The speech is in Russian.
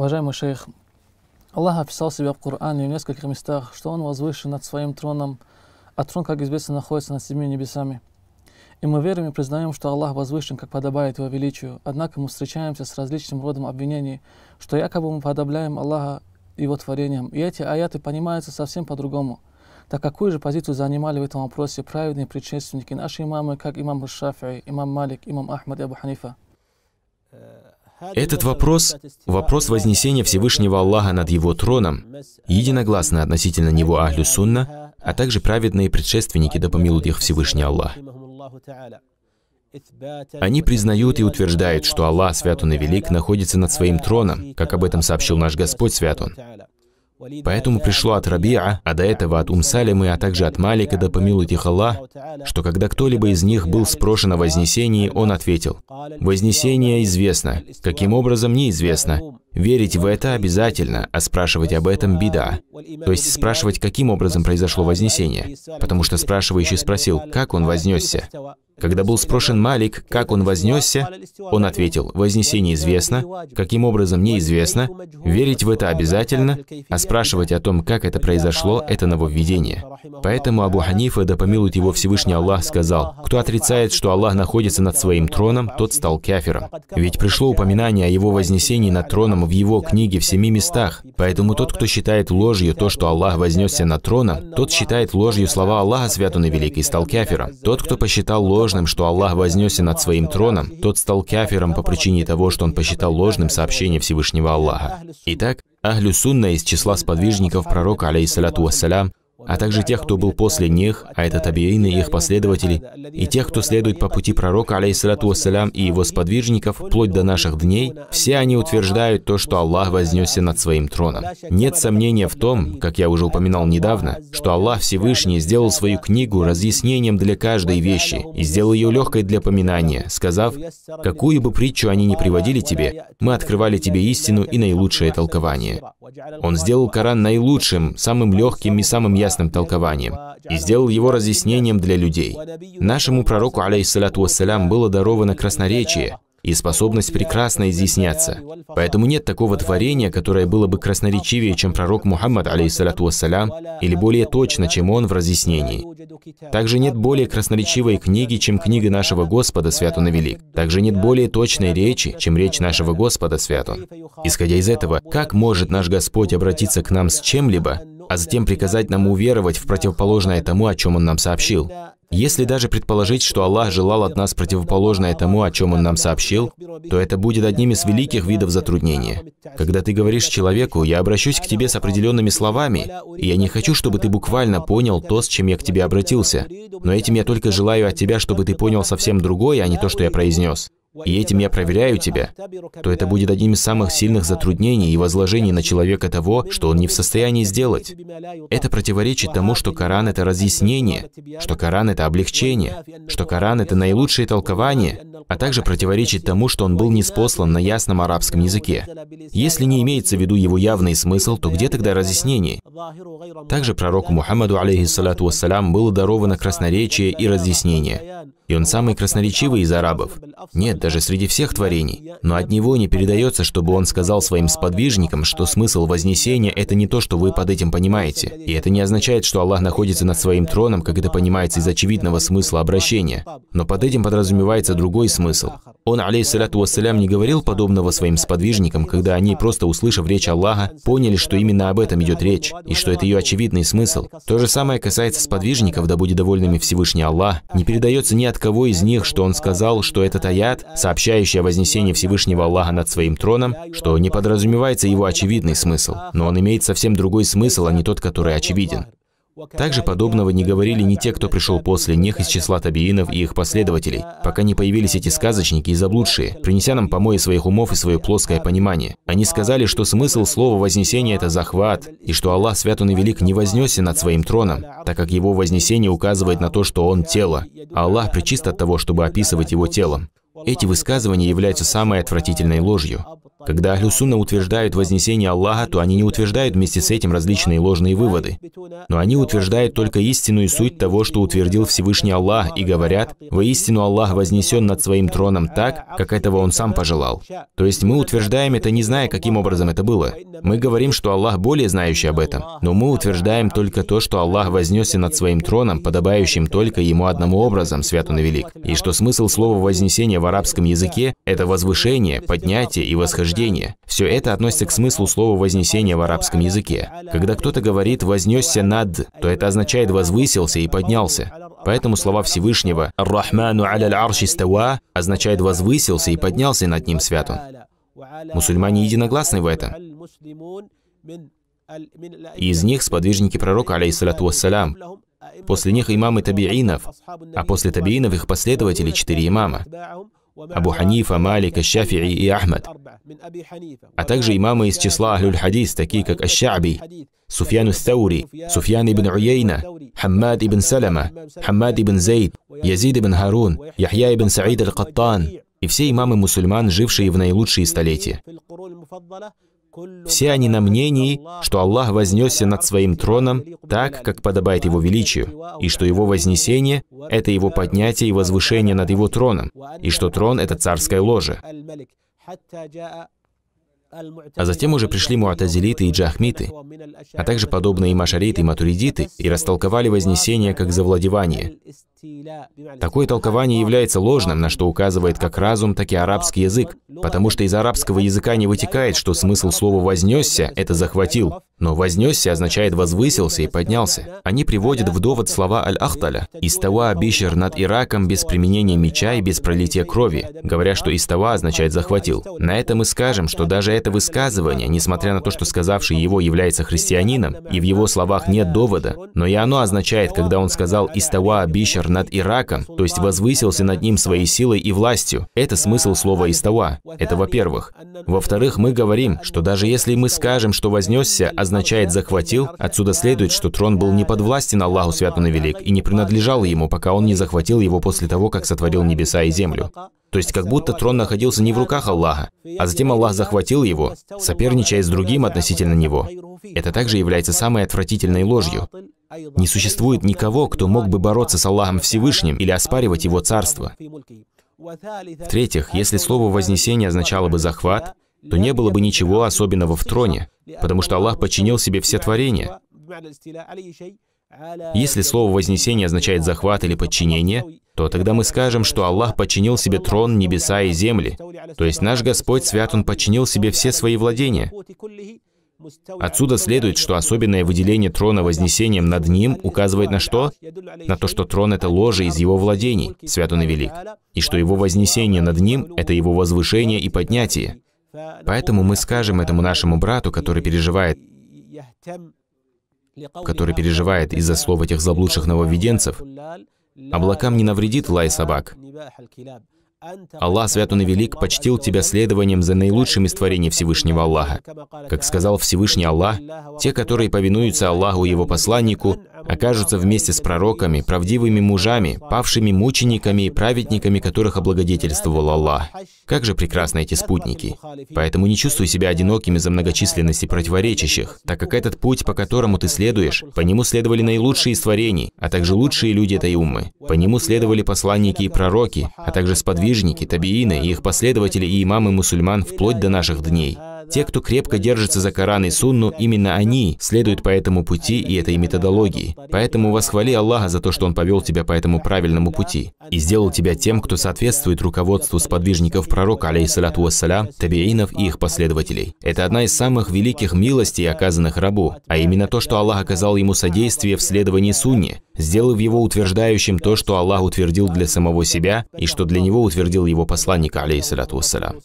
Уважаемый шейх, Аллах описал себя в Коране в нескольких местах, что Он возвышен над Своим троном, а трон, как известно, находится над семью небесами. И мы верим и признаем, что Аллах возвышен, как подобает Его величию. Однако мы встречаемся с различным родом обвинений, что якобы мы подобляем Аллаха Его творениям. И эти аяты понимаются совсем по-другому. Так какую же позицию занимали в этом вопросе праведные предшественники, наши имамы, как имам Шафи, имам Малик, имам Ахмад и Абу Ханифа? Этот вопрос, вопрос вознесения Всевышнего Аллаха над его троном, единогласно относительно него Ахлю Сунна, а также праведные предшественники, да помилует их Всевышний Аллах. Они признают и утверждают, что Аллах, свят Он и велик, находится над Своим троном, как об этом сообщил наш Господь, свят Он. Поэтому пришло от Рабиа, а до этого от Умсалимы, а также от Малика, да помилует их Аллах, что когда кто-либо из них был спрошен о вознесении, он ответил, «Вознесение известно. Каким образом, неизвестно. Верить в это обязательно, а спрашивать об этом – беда. То есть спрашивать, каким образом произошло Вознесение. Потому что спрашивающий спросил, как он вознесся. Когда был спрошен Малик, как он вознесся, он ответил, «Вознесение известно, каким образом неизвестно, верить в это обязательно, а спрашивать о том, как это произошло, это нововведение». Поэтому Абу Ханифа, да помилует его Всевышний Аллах, сказал, «Кто отрицает, что Аллах находится над своим троном, тот стал кафиром». Ведь пришло упоминание о его вознесении над троном нам в его книге в семи местах. Поэтому тот, кто считает ложью то, что Аллах вознесся на трона, тот считает ложью слова Аллаха, свят и велик, стал кафиром. Тот, кто посчитал ложным, что Аллах вознесся над своим троном, тот стал кафиром по причине того, что он посчитал ложным сообщение Всевышнего Аллаха. Итак, Ахлю Сунна из числа сподвижников пророка, алейхиссалату вассалям, а также тех, кто был после них, а это табиины, и их последователи, и тех, кто следует по пути пророка, алейхиссалату вассалям, и его сподвижников, вплоть до наших дней, все они утверждают то, что Аллах вознесся над своим троном. Нет сомнения в том, как я уже упоминал недавно, что Аллах Всевышний сделал свою книгу разъяснением для каждой вещи и сделал ее легкой для поминания, сказав, «Какую бы притчу они ни приводили тебе, мы открывали тебе истину и наилучшее толкование». Он сделал Коран наилучшим, самым легким и самым ясным ясным толкованием и сделал его разъяснением для людей. Нашему пророку, алейхиссалату вассалям, было даровано красноречие и способность прекрасно изъясняться. Поэтому нет такого творения, которое было бы красноречивее, чем пророк Мухаммад, алейхиссалату вассалям, или более точно, чем он в разъяснении. Также нет более красноречивой книги, чем книга нашего Господа, свят он и велик. Также нет более точной речи, чем речь нашего Господа, свят он. Исходя из этого, как может наш Господь обратиться к нам с чем-либо, а затем приказать нам уверовать в противоположное тому, о чем Он нам сообщил. Если даже предположить, что Аллах желал от нас противоположное тому, о чем Он нам сообщил, то это будет одним из великих видов затруднения. Когда ты говоришь человеку, я обращусь к тебе с определенными словами, и я не хочу, чтобы ты буквально понял то, с чем я к тебе обратился, но этим я только желаю от тебя, чтобы ты понял совсем другое, а не то, что я произнес и этим я проверяю тебя, то это будет одним из самых сильных затруднений и возложений на человека того, что он не в состоянии сделать. Это противоречит тому, что Коран — это разъяснение, что Коран — это облегчение, что Коран — это наилучшее толкование, а также противоречит тому, что он был неспослан на ясном арабском языке. Если не имеется в виду его явный смысл, то где тогда разъяснение? Также пророку Мухаммаду, алейхиссалату вассалям, было даровано красноречие и разъяснение. И он самый красноречивый из арабов. Нет, даже среди всех творений, но от него не передается, чтобы он сказал своим сподвижникам, что смысл Вознесения – это не то, что вы под этим понимаете. И это не означает, что Аллах находится над своим троном, как это понимается из очевидного смысла обращения. Но под этим подразумевается другой смысл. Он, алейсаляту вассалям, не говорил подобного своим сподвижникам, когда они, просто услышав речь Аллаха, поняли, что именно об этом идет речь, и что это ее очевидный смысл. То же самое касается сподвижников, да будет довольными Всевышний Аллах. Не передается ни от кого из них, что он сказал, что этот аят сообщающий о вознесении Всевышнего Аллаха над своим троном, что не подразумевается его очевидный смысл, но он имеет совсем другой смысл, а не тот, который очевиден. Также подобного не говорили ни те, кто пришел после них из числа табиинов и их последователей, пока не появились эти сказочники и заблудшие, принеся нам помои своих умов и свое плоское понимание. Они сказали, что смысл слова «вознесение» — это захват, и что Аллах Свят Он и Велик не вознесся над своим троном, так как его вознесение указывает на то, что Он — тело, а Аллах причист от того, чтобы описывать его телом. Эти высказывания являются самой отвратительной ложью. Когда Ахлюсунна утверждают вознесение Аллаха, то они не утверждают вместе с этим различные ложные выводы. Но они утверждают только истину и суть того, что утвердил Всевышний Аллах, и говорят, «Воистину Аллах вознесен над своим троном так, как этого он сам пожелал». То есть мы утверждаем это, не зная, каким образом это было. Мы говорим, что Аллах более знающий об этом, но мы утверждаем только то, что Аллах вознесся над своим троном, подобающим только Ему одному образом, свят Он и велик, и что смысл слова «вознесение» в арабском языке – это возвышение, поднятие и восхождение вознесение. Все это относится к смыслу слова «вознесение» в арабском языке. Когда кто-то говорит «вознесся над», то это означает «возвысился» и «поднялся». Поэтому слова Всевышнего «Ар-Рахману аляль арши става» означает «возвысился» и «поднялся» над ним свят он. Мусульмане единогласны в этом. И из них сподвижники пророка, алейхиссалату вассалям, после них имамы табиинов, а после табиинов их последователи четыре имама. Абу Ханифа, Малик, Аш-Шафии и Ахмад. А также имамы из числа Ахлюль Хадис, такие как Аш-Шаби, Суфьян Ас-Саури, Суфьян ибн Уяйна, Хаммад ибн Салама, Хаммад ибн Зейд, Язид ибн Харун, Яхья ибн Саид аль-Каттан и все имамы мусульман, жившие в наилучшие столетия. Все они на мнении, что Аллах вознесся над своим троном так, как подобает его величию, и что его вознесение – это его поднятие и возвышение над его троном, и что трон – это царское ложе. А затем уже пришли муатазилиты и джахмиты, а также подобные и машариты и матуридиты, и растолковали вознесение как завладевание. Такое толкование является ложным, на что указывает как разум, так и арабский язык, потому что из арабского языка не вытекает, что смысл слова «вознесся» — это «захватил», но «вознесся» означает «возвысился» и «поднялся». Они приводят в довод слова Аль-Ахталя «Истава бишер над Ираком без применения меча и без пролития крови», говоря, что «истава» означает «захватил». На этом мы скажем, что даже это высказывание, несмотря на то, что сказавший его является христианином, и в его словах нет довода, но и оно означает, когда он сказал «Истава бишер над Ираком, то есть возвысился над ним своей силой и властью. Это смысл слова «истава». Это во-первых. Во-вторых, мы говорим, что даже если мы скажем, что «вознесся» означает «захватил», отсюда следует, что трон был не подвластен Аллаху Святому Велик и не принадлежал ему, пока он не захватил его после того, как сотворил небеса и землю. То есть как будто трон находился не в руках Аллаха, а затем Аллах захватил его, соперничая с другим относительно него. Это также является самой отвратительной ложью. Не существует никого, кто мог бы бороться с Аллахом Всевышним или оспаривать Его царство. В-третьих, если слово «вознесение» означало бы «захват», то не было бы ничего особенного в троне, потому что Аллах подчинил себе все творения. Если слово «вознесение» означает «захват» или «подчинение», то тогда мы скажем, что Аллах подчинил себе трон, небеса и земли. То есть наш Господь свят, Он подчинил себе все свои владения. Отсюда следует, что особенное выделение трона вознесением над ним указывает на что? На то, что трон — это ложе из его владений, свят он и велик, и что его вознесение над ним — это его возвышение и поднятие. Поэтому мы скажем этому нашему брату, который переживает, который переживает из-за слов этих заблудших нововведенцев, «Облакам не навредит лай собак». Аллах свят он и велик, почтил тебя следованием за наилучшим из творений Всевышнего Аллаха. Как сказал Всевышний Аллах, те, которые повинуются Аллаху и Его посланнику, окажутся вместе с пророками, правдивыми мужами, павшими мучениками и праведниками, которых облагодетельствовал Аллах. Как же прекрасны эти спутники. Поэтому не чувствуй себя одиноким из-за многочисленности противоречащих, так как этот путь, по которому ты следуешь, по нему следовали наилучшие из творений, а также лучшие люди этой уммы. По нему следовали посланники и пророки, а также сподвижники подвижники, табиины, их последователи и имамы мусульман вплоть до наших дней. Те, кто крепко держится за Коран и Сунну, именно они следуют по этому пути и этой методологии. Поэтому восхвали Аллаха за то, что Он повел тебя по этому правильному пути и сделал тебя тем, кто соответствует руководству сподвижников пророка, алейхиссалату вассалям, табиинов и их последователей. Это одна из самых великих милостей, оказанных рабу, а именно то, что Аллах оказал ему содействие в следовании Сунне, сделав его утверждающим то, что Аллах утвердил для самого себя и что для него утвердил его посланник, алейхиссалату вассалям.